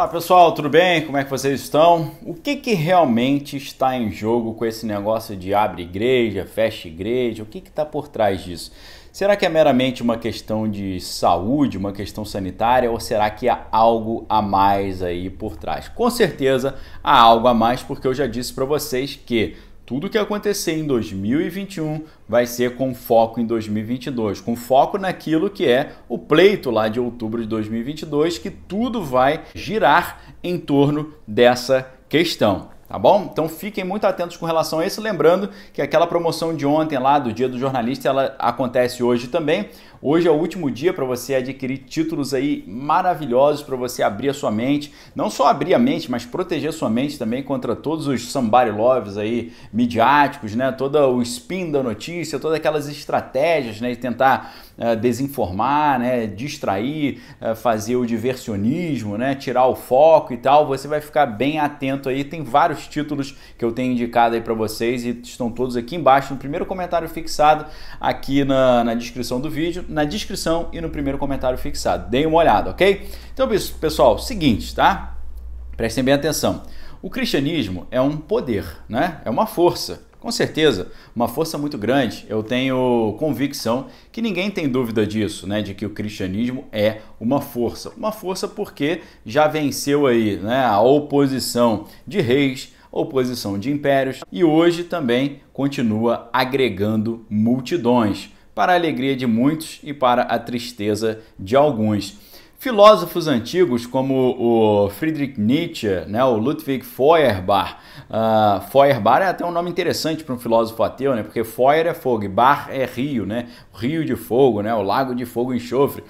Olá pessoal, tudo bem? Como é que vocês estão? O que, que realmente está em jogo com esse negócio de abre igreja, fecha igreja? O que está por trás disso? Será que é meramente uma questão de saúde, uma questão sanitária, ou será que há algo a mais aí por trás? Com certeza há algo a mais, porque eu já disse para vocês que tudo que acontecer em 2021 vai ser com foco em 2022, com foco naquilo que é o pleito lá de outubro de 2022, que tudo vai girar em torno dessa questão tá bom? Então fiquem muito atentos com relação a isso, lembrando que aquela promoção de ontem lá do Dia do Jornalista, ela acontece hoje também. Hoje é o último dia para você adquirir títulos aí maravilhosos para você abrir a sua mente, não só abrir a mente, mas proteger a sua mente também contra todos os somebody loves aí midiáticos, né? Todo o spin da notícia, todas aquelas estratégias, né, de tentar é, desinformar, né, distrair, é, fazer o diversionismo, né, tirar o foco e tal, você vai ficar bem atento aí. Tem vários títulos que eu tenho indicado aí para vocês e estão todos aqui embaixo no primeiro comentário fixado aqui na, na descrição do vídeo, na descrição e no primeiro comentário fixado. Deem uma olhada, ok? Então, pessoal, seguinte, tá? Prestem bem atenção. O cristianismo é um poder, né? É uma força com certeza, uma força muito grande. Eu tenho convicção que ninguém tem dúvida disso, né? De que o cristianismo é uma força. Uma força porque já venceu aí né, a oposição de reis, oposição de impérios e hoje também continua agregando multidões para a alegria de muitos e para a tristeza de alguns. Filósofos antigos como o Friedrich Nietzsche, né, o Ludwig Feuerbach, uh, Feuerbach é até um nome interessante para um filósofo ateu, né, porque Feuer é fogo e Bach é rio, né, o rio de fogo, né, o lago de fogo e enxofre.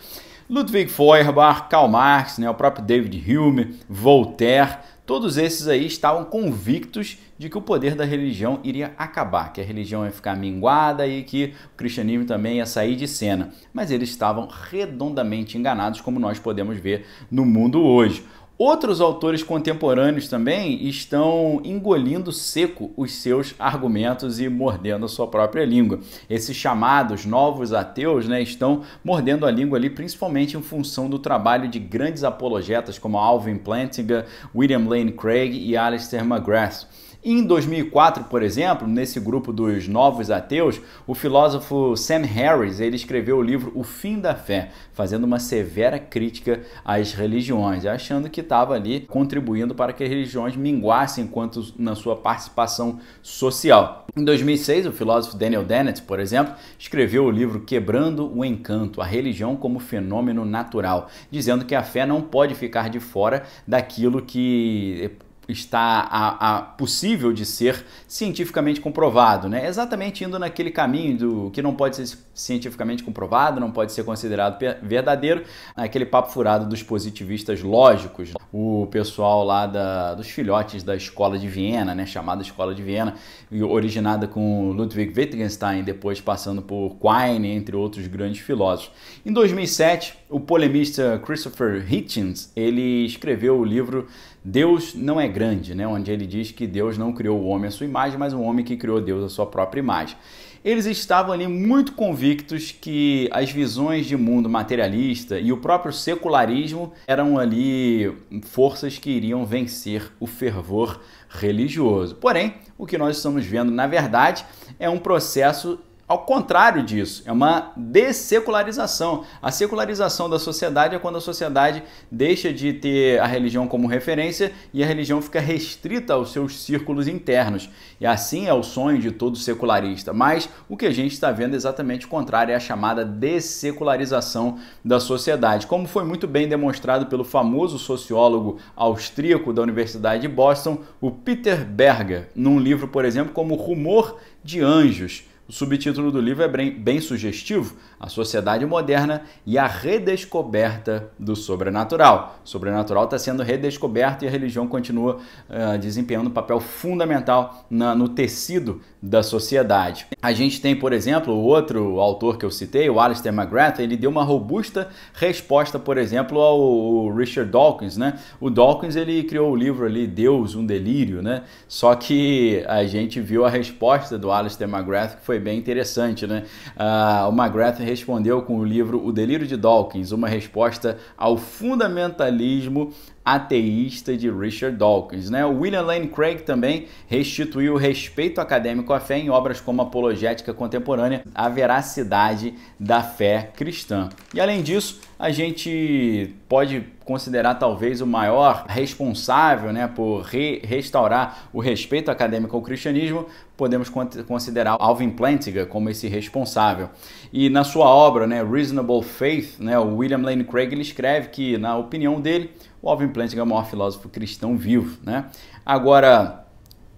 Ludwig Feuerbach, Karl Marx, né, o próprio David Hume, Voltaire, Todos esses aí estavam convictos de que o poder da religião iria acabar, que a religião ia ficar minguada e que o cristianismo também ia sair de cena. Mas eles estavam redondamente enganados, como nós podemos ver no mundo hoje. Outros autores contemporâneos também estão engolindo seco os seus argumentos e mordendo a sua própria língua. Esses chamados novos ateus né, estão mordendo a língua ali, principalmente em função do trabalho de grandes apologetas como Alvin Plantinga, William Lane Craig e Alistair McGrath. Em 2004, por exemplo, nesse grupo dos novos ateus, o filósofo Sam Harris ele escreveu o livro O Fim da Fé, fazendo uma severa crítica às religiões, achando que estava ali contribuindo para que as religiões minguassem quanto na sua participação social. Em 2006, o filósofo Daniel Dennett, por exemplo, escreveu o livro Quebrando o Encanto, a religião como fenômeno natural, dizendo que a fé não pode ficar de fora daquilo que está a, a possível de ser cientificamente comprovado, né? Exatamente indo naquele caminho do que não pode ser cientificamente comprovado, não pode ser considerado verdadeiro, aquele papo furado dos positivistas lógicos, o pessoal lá da, dos filhotes da escola de Viena, né? Chamada escola de Viena, originada com Ludwig Wittgenstein, depois passando por Quine, entre outros grandes filósofos. Em 2007 o polemista Christopher Hitchens, ele escreveu o livro Deus não é grande, né, onde ele diz que Deus não criou o homem à sua imagem, mas o homem que criou Deus à sua própria imagem. Eles estavam ali muito convictos que as visões de mundo materialista e o próprio secularismo eram ali forças que iriam vencer o fervor religioso. Porém, o que nós estamos vendo, na verdade, é um processo ao contrário disso, é uma dessecularização. A secularização da sociedade é quando a sociedade deixa de ter a religião como referência e a religião fica restrita aos seus círculos internos. E assim é o sonho de todo secularista. Mas o que a gente está vendo é exatamente o contrário, é a chamada dessecularização da sociedade, como foi muito bem demonstrado pelo famoso sociólogo austríaco da Universidade de Boston, o Peter Berger, num livro, por exemplo, como Rumor de Anjos o subtítulo do livro é bem, bem sugestivo: A Sociedade Moderna e a Redescoberta do Sobrenatural. O sobrenatural está sendo redescoberto e a religião continua uh, desempenhando um papel fundamental na, no tecido da sociedade. A gente tem, por exemplo, o outro autor que eu citei, o Alistair McGrath, ele deu uma robusta resposta, por exemplo, ao Richard Dawkins, né? O Dawkins ele criou o livro ali Deus, um delírio, né? Só que a gente viu a resposta do Alistair McGrath que foi bem interessante, né? Ah, o McGrath respondeu com o livro O Delírio de Dawkins, uma resposta ao fundamentalismo ateísta de Richard Dawkins. Né? William Lane Craig também restituiu o respeito acadêmico à fé em obras como Apologética Contemporânea, a veracidade da fé cristã. E além disso, a gente pode considerar talvez o maior responsável né, por re restaurar o respeito acadêmico ao cristianismo, podemos considerar Alvin Plantinga como esse responsável. E na sua obra, né, Reasonable Faith, né, o William Lane Craig ele escreve que, na opinião dele, o Alvin Plantinga é o maior filósofo cristão vivo. Né? Agora,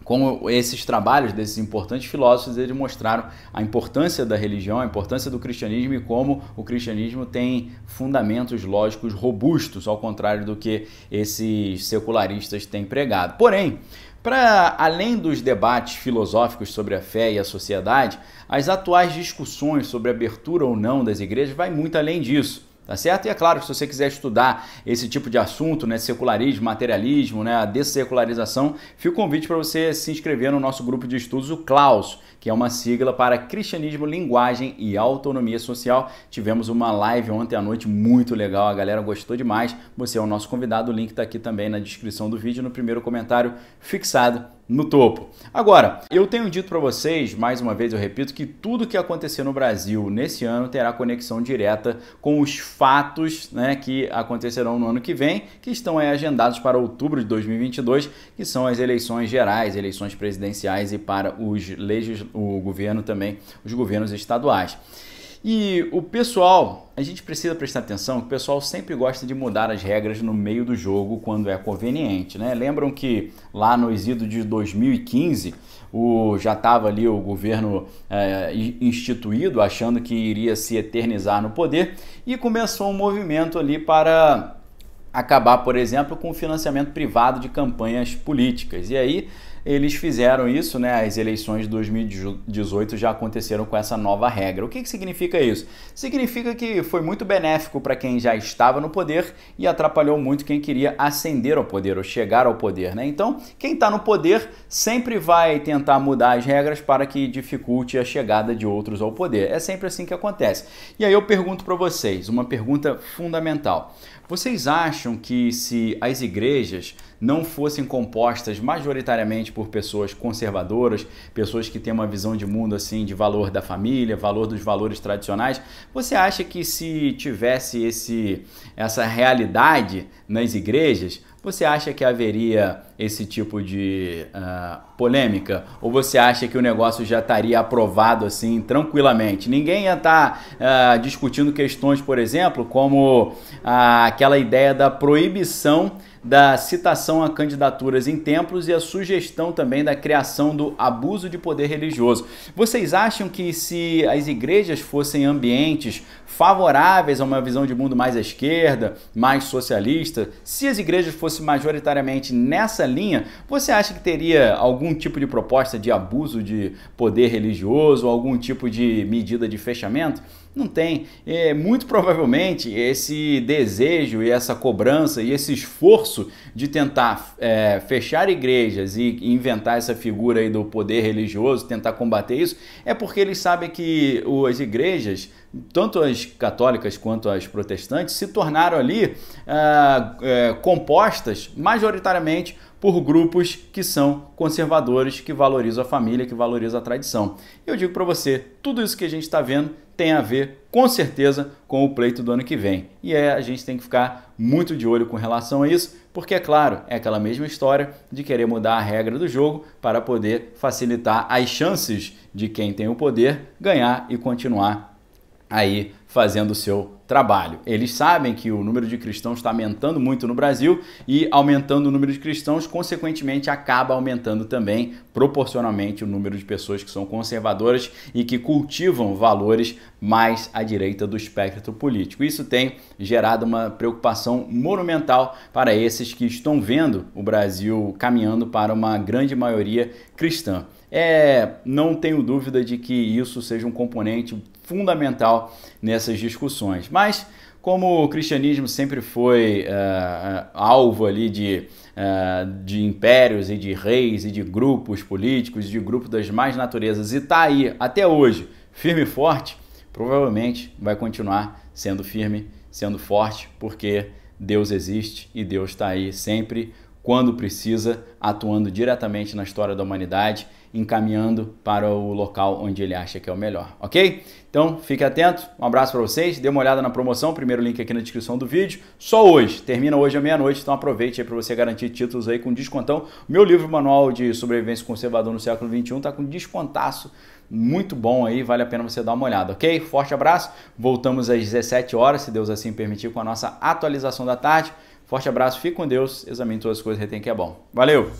com esses trabalhos desses importantes filósofos, eles mostraram a importância da religião, a importância do cristianismo e como o cristianismo tem fundamentos lógicos robustos, ao contrário do que esses secularistas têm pregado. Porém, para além dos debates filosóficos sobre a fé e a sociedade, as atuais discussões sobre a abertura ou não das igrejas vai muito além disso Tá certo? E é claro que se você quiser estudar esse tipo de assunto, né, secularismo, materialismo, né, a dessecularização, fica o convite para você se inscrever no nosso grupo de estudos, o CLAUS, que é uma sigla para Cristianismo, Linguagem e Autonomia Social. Tivemos uma live ontem à noite muito legal, a galera gostou demais. Você é o nosso convidado, o link está aqui também na descrição do vídeo, no primeiro comentário fixado no topo. Agora, eu tenho dito para vocês, mais uma vez eu repito, que tudo que acontecer no Brasil nesse ano terá conexão direta com os fatos né, que acontecerão no ano que vem, que estão aí agendados para outubro de 2022, que são as eleições gerais, eleições presidenciais e para os legis o governo também, os governos estaduais. E o pessoal, a gente precisa prestar atenção que o pessoal sempre gosta de mudar as regras no meio do jogo quando é conveniente, né? Lembram que lá no exílio de 2015, o, já estava ali o governo é, instituído, achando que iria se eternizar no poder, e começou um movimento ali para acabar, por exemplo, com o financiamento privado de campanhas políticas. E aí eles fizeram isso, né? As eleições de 2018 já aconteceram com essa nova regra. O que, que significa isso? Significa que foi muito benéfico para quem já estava no poder e atrapalhou muito quem queria ascender ao poder ou chegar ao poder, né? Então, quem está no poder sempre vai tentar mudar as regras para que dificulte a chegada de outros ao poder. É sempre assim que acontece. E aí eu pergunto para vocês, uma pergunta fundamental. Vocês acham que se as igrejas não fossem compostas majoritariamente por pessoas conservadoras, pessoas que têm uma visão de mundo assim de valor da família, valor dos valores tradicionais, você acha que se tivesse esse essa realidade nas igrejas, você acha que haveria esse tipo de uh, polêmica? Ou você acha que o negócio já estaria aprovado assim tranquilamente? Ninguém ia estar tá, uh, discutindo questões, por exemplo, como uh, aquela ideia da proibição da citação a candidaturas em templos e a sugestão também da criação do abuso de poder religioso. Vocês acham que se as igrejas fossem ambientes favoráveis a uma visão de mundo mais à esquerda, mais socialista, se as igrejas fossem majoritariamente nessa linha, você acha que teria algum algum tipo de proposta de abuso de poder religioso, algum tipo de medida de fechamento? Não tem. É, muito provavelmente esse desejo e essa cobrança e esse esforço de tentar é, fechar igrejas e inventar essa figura aí do poder religioso, tentar combater isso, é porque eles sabem que as igrejas tanto as católicas quanto as protestantes, se tornaram ali é, compostas majoritariamente por grupos que são conservadores, que valorizam a família, que valorizam a tradição. Eu digo para você, tudo isso que a gente está vendo tem a ver, com certeza, com o pleito do ano que vem. E é, a gente tem que ficar muito de olho com relação a isso, porque, é claro, é aquela mesma história de querer mudar a regra do jogo para poder facilitar as chances de quem tem o poder ganhar e continuar aí fazendo o seu trabalho. Eles sabem que o número de cristãos está aumentando muito no Brasil e aumentando o número de cristãos, consequentemente, acaba aumentando também proporcionalmente o número de pessoas que são conservadoras e que cultivam valores mais à direita do espectro político. Isso tem gerado uma preocupação monumental para esses que estão vendo o Brasil caminhando para uma grande maioria cristã. É, não tenho dúvida de que isso seja um componente fundamental nessas discussões. Mas como o cristianismo sempre foi uh, alvo ali de, uh, de impérios e de reis e de grupos políticos, de grupos das mais naturezas, e está aí até hoje, firme e forte, provavelmente vai continuar sendo firme, sendo forte, porque Deus existe e Deus está aí sempre, quando precisa, atuando diretamente na história da humanidade encaminhando para o local onde ele acha que é o melhor, ok? Então fique atento, um abraço para vocês, dê uma olhada na promoção, primeiro link aqui na descrição do vídeo. Só hoje, termina hoje à meia-noite, então aproveite aí para você garantir títulos aí com descontão. Meu livro Manual de Sobrevivência Conservador no Século XXI está com descontaço muito bom aí, vale a pena você dar uma olhada, ok? Forte abraço, voltamos às 17 horas, se Deus assim permitir, com a nossa atualização da tarde. Forte abraço, fique com Deus, examine todas as coisas, retém que é bom. Valeu!